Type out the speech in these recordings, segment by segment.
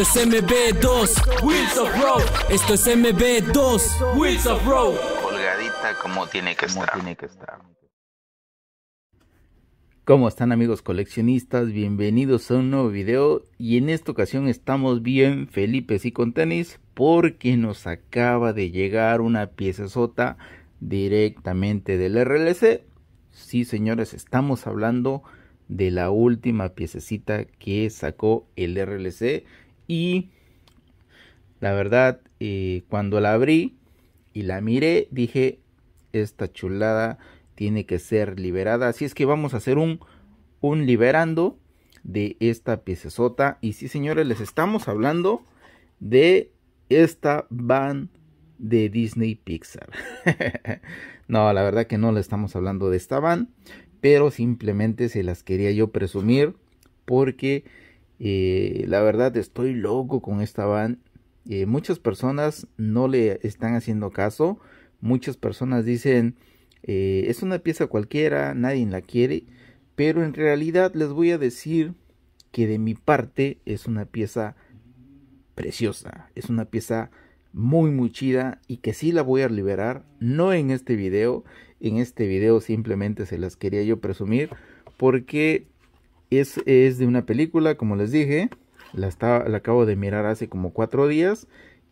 Esto es MB2 Wheels of Road. Esto es MB2 Wheels of Road. Colgadita como tiene que estar. ¿Cómo están amigos coleccionistas? Bienvenidos a un nuevo video y en esta ocasión estamos bien felices y con tenis porque nos acaba de llegar una pieza sota directamente del RLC. Sí señores, estamos hablando de la última piececita que sacó el RLC y la verdad, eh, cuando la abrí y la miré, dije, esta chulada tiene que ser liberada. Así es que vamos a hacer un, un liberando de esta sota Y sí, señores, les estamos hablando de esta van de Disney Pixar. no, la verdad que no le estamos hablando de esta van, pero simplemente se las quería yo presumir porque eh, la verdad estoy loco con esta van. Eh, muchas personas no le están haciendo caso. Muchas personas dicen eh, es una pieza cualquiera, nadie la quiere. Pero en realidad les voy a decir que de mi parte es una pieza preciosa. Es una pieza muy muy chida y que sí la voy a liberar. No en este video. En este video simplemente se las quería yo presumir. Porque es, de una película, como les dije. La, acabo de mirar hace como cuatro días.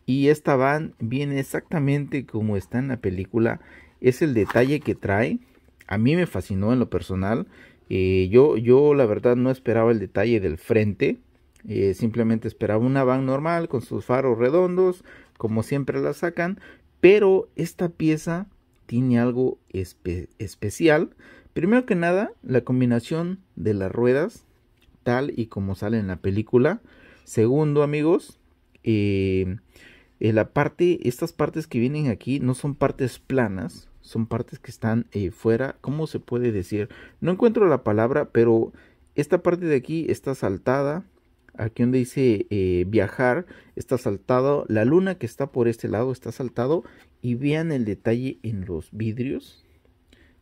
Y esta van viene exactamente como está en la película. Es el detalle que trae. A mí me fascinó en lo personal. Eh, yo, yo la verdad no esperaba el detalle del frente. Eh, simplemente esperaba una van normal con sus faros redondos, como siempre la sacan. Pero esta pieza tiene algo especial Primero que nada, la combinación de las ruedas, tal y como sale en la película. Segundo, amigos, eh, eh, la parte, estas partes que vienen aquí no son partes planas, son partes que están eh, fuera, ¿cómo se puede decir? No encuentro la palabra, pero esta parte de aquí está saltada, aquí donde dice viajar, está saltado, la luna que está por este lado está saltado y vean el detalle en los vidrios,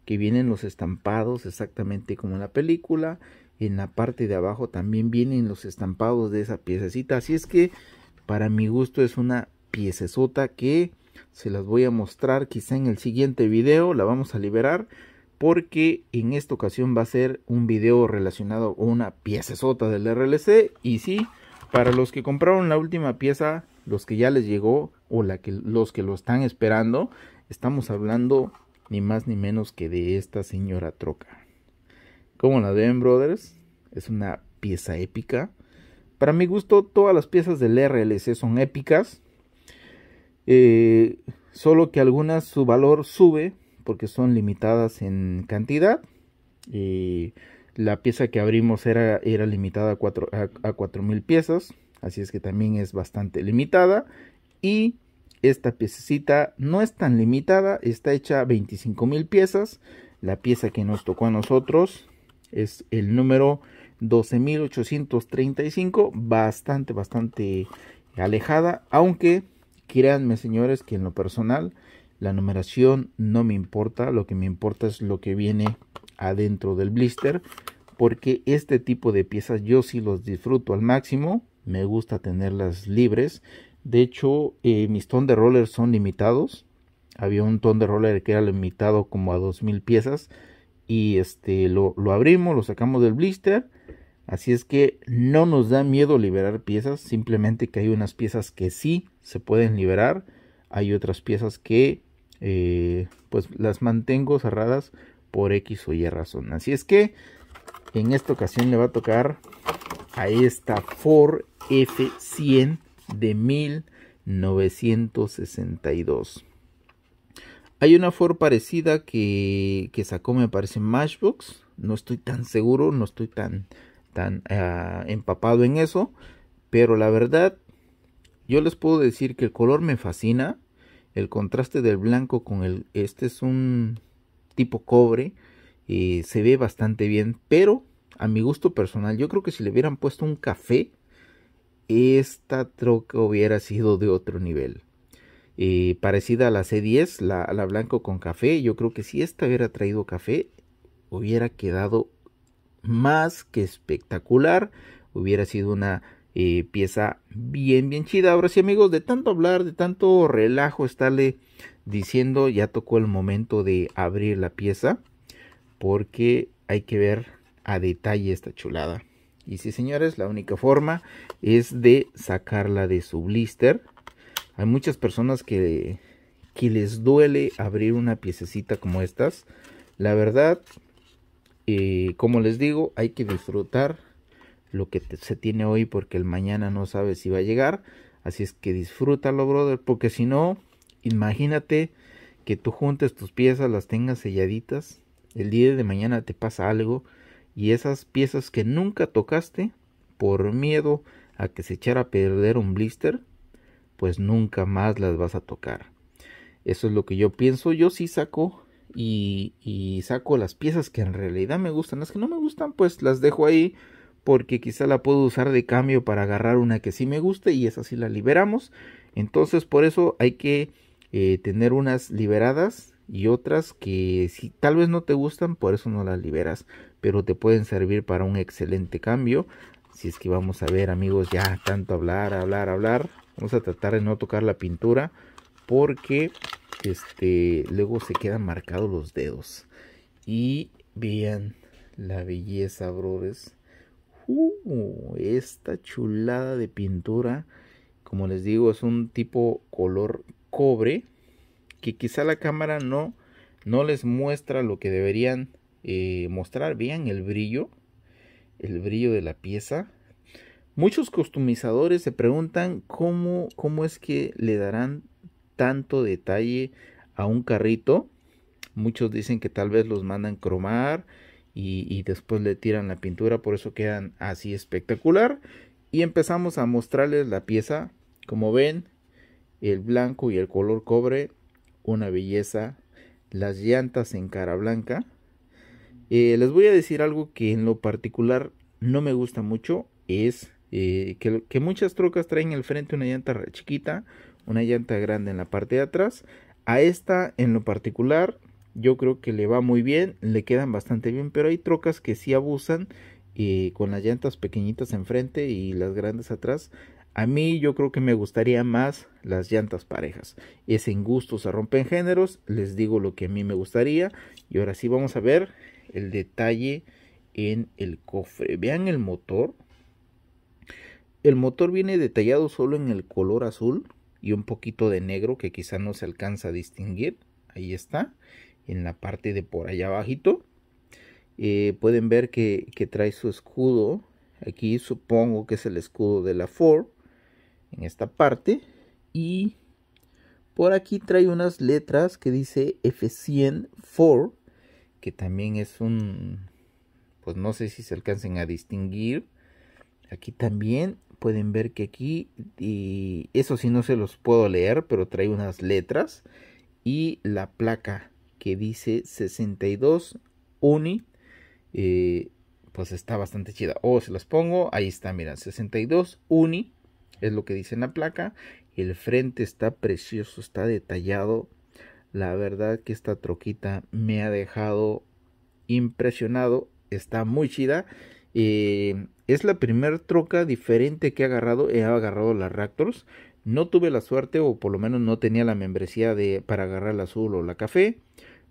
que vienen los estampados exactamente como en la película. En la parte de abajo también vienen los estampados de esa piececita. Así es que para mi gusto es una piecesota que se las voy a mostrar quizá en el siguiente video. La vamos a liberar porque en esta ocasión va a ser un video relacionado a una piecesota del RLC. Y sí, para los que compraron la última pieza, los que ya les llegó o la que, los que lo están esperando, estamos hablando ni más ni menos que de esta señora troca. Como la ven, brothers? Es una pieza épica. Para mi gusto, todas las piezas del RLC son épicas. Eh, solo que algunas su valor sube porque son limitadas en cantidad. la pieza que abrimos era, limitada a 4.000 a, piezas, así es que también es bastante limitada. Y esta piececita no es tan limitada, está hecha 25 mil piezas. La pieza que nos tocó a nosotros es el número 12.835, bastante, bastante alejada, aunque créanme señores que en lo personal la numeración no me importa, lo que me importa es lo que viene adentro del blister, porque este tipo de piezas yo sí los disfruto al máximo, me gusta tenerlas libres de hecho, eh, mis ton de rollers son limitados. Había un ton de roller que era limitado como a 2000 piezas. Y este lo, abrimos, lo sacamos del blister. Así es que no nos da miedo liberar piezas, simplemente que hay unas piezas que sí se pueden liberar, hay otras piezas que eh, pues las mantengo cerradas por X o Y razón. Así es que en esta ocasión le va a tocar a esta Ford F100 de 1962. Hay una Ford parecida que, sacó, me parece, Matchbox. No estoy tan seguro, no estoy tan, tan ah, empapado en eso. Pero la verdad, yo les puedo decir que el color me fascina. El contraste del blanco con el... Este es un tipo cobre. Y eh, se ve bastante bien. Pero, a mi gusto personal, yo creo que si le hubieran puesto un café esta troca hubiera sido de otro nivel. parecida a la C10, la, la blanco con café, yo creo que si esta hubiera traído café, hubiera quedado más que espectacular. Hubiera sido una eh, pieza bien, bien chida. Ahora sí, amigos, de tanto hablar, de tanto relajo, estarle diciendo, ya tocó el momento de abrir la pieza. Porque hay que ver a detalle esta chulada. Y sí, señores, la única forma es de sacarla de su blister. Hay muchas personas que, les duele abrir una piececita como estas. La verdad, eh, como les digo, hay que disfrutar lo que se tiene hoy porque el mañana no sabe si va a llegar. Así es que disfrútalo, brother, porque si no, imagínate que tú juntes tus piezas, las tengas selladitas. El día de mañana te pasa algo y esas piezas que nunca tocaste por miedo a que se echara a perder un blister, pues nunca más las vas a tocar. Eso es lo que yo pienso. Yo sí saco y, saco las piezas que en realidad me gustan. Las que no me gustan, pues las dejo ahí porque quizá la puedo usar de cambio para agarrar una que sí me guste y esa sí la liberamos. Entonces por eso hay que eh, tener unas liberadas y otras que si tal vez no te gustan, por eso no las liberas, pero te pueden servir para un excelente cambio. Si es que vamos a ver, amigos, ya tanto hablar, hablar, hablar. Vamos a tratar de no tocar la pintura porque este luego se quedan marcados los dedos. Y vean la belleza, brothers. Uh, esta chulada de pintura, como les digo, es un tipo color cobre que quizá la cámara no, no les muestra lo que deberían eh, mostrar. Vean el brillo, el brillo de la pieza. Muchos customizadores se preguntan cómo, cómo es que le darán tanto detalle a un carrito. Muchos dicen que tal vez los mandan cromar y, y después le tiran la pintura, por eso quedan así espectacular. Y empezamos a mostrarles la pieza. Como ven, el blanco y el color cobre una belleza. Las llantas en cara blanca. Eh, les voy a decir algo que en lo particular no me gusta mucho. Es eh, que, muchas trocas traen en el frente una llanta chiquita, una llanta grande en la parte de atrás. A esta en lo particular yo creo que le va muy bien, le quedan bastante bien, pero hay trocas que sí abusan eh, con las llantas pequeñitas en frente y las grandes atrás a mí yo creo que me gustaría más las llantas parejas. Es en gusto, se rompen géneros. Les digo lo que a mí me gustaría. Y ahora sí vamos a ver el detalle en el cofre. Vean el motor. El motor viene detallado solo en el color azul y un poquito de negro que quizá no se alcanza a distinguir. Ahí está, en la parte de por allá abajito. Eh, pueden ver que, trae su escudo. Aquí supongo que es el escudo de la Ford en esta parte y por aquí trae unas letras que dice F100 que también es un pues no sé si se alcancen a distinguir aquí también pueden ver que aquí y eso sí no se los puedo leer pero trae unas letras y la placa que dice 62 uni eh, pues está bastante chida o oh, se las pongo ahí está mira 62 uni es lo que dice en la placa. El frente está precioso, está detallado. La verdad que esta troquita me ha dejado impresionado. Está muy chida. Eh, es la primera troca diferente que he agarrado. He agarrado las Raptors. No tuve la suerte o por lo menos no tenía la membresía de, para agarrar la azul o la café.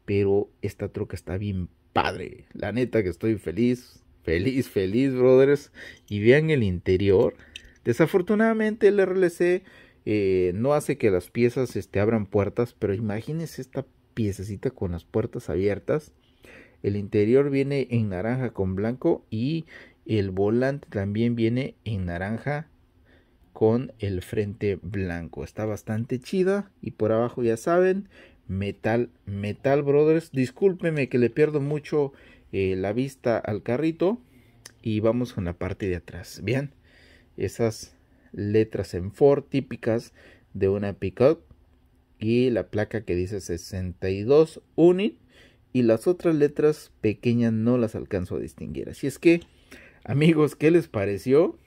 Pero esta troca está bien padre. La neta que estoy feliz. Feliz, feliz, brothers. Y vean el interior. Desafortunadamente el RLC eh, no hace que las piezas este, abran puertas, pero imagínense esta piececita con las puertas abiertas. El interior viene en naranja con blanco y el volante también viene en naranja con el frente blanco. Está bastante chida y por abajo ya saben, metal, metal brothers. Discúlpeme que le pierdo mucho eh, la vista al carrito y vamos con la parte de atrás. Bien esas letras en Ford típicas de una pickup y la placa que dice 62 unit y las otras letras pequeñas no las alcanzo a distinguir. Así es que, amigos, ¿qué les pareció?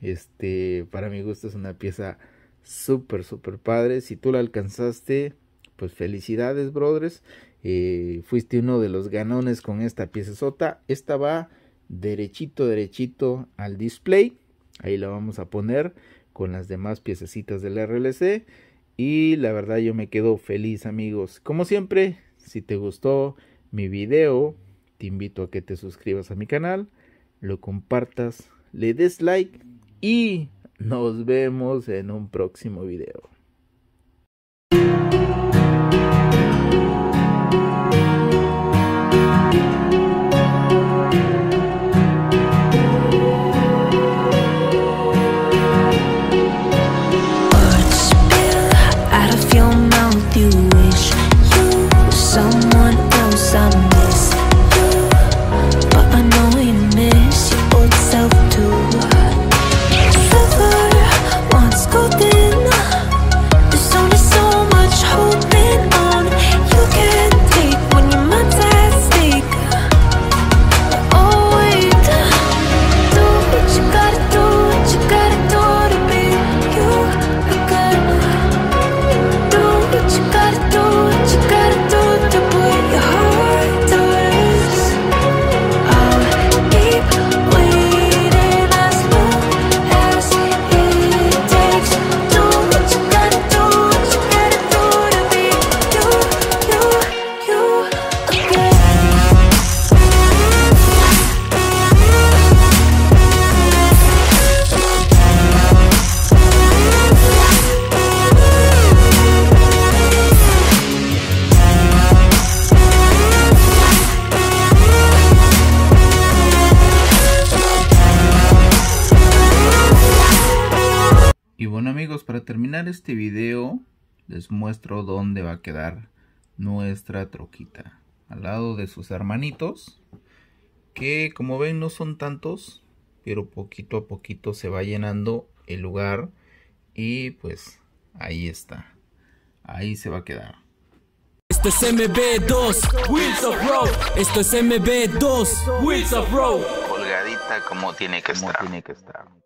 Este, para mi gusto es una pieza súper, súper padre. Si tú la alcanzaste, pues felicidades, brothers. Eh, fuiste uno de los ganones con esta pieza sota. Esta va derechito, derechito al display. Ahí la vamos a poner con las demás piececitas del RLC. Y la verdad yo me quedo feliz amigos. Como siempre, si te gustó mi video, te invito a que te suscribas a mi canal, lo compartas, le des like y nos vemos en un próximo video. este video les muestro dónde va a quedar nuestra troquita. Al lado de sus hermanitos. Que como ven no son tantos. Pero poquito a poquito se va llenando el lugar. Y pues ahí está. Ahí se va a quedar. Esto es MB2 Wheels of Road. Esto es MB2 Wheels of Road. Colgadita como tiene que como Tiene que estar.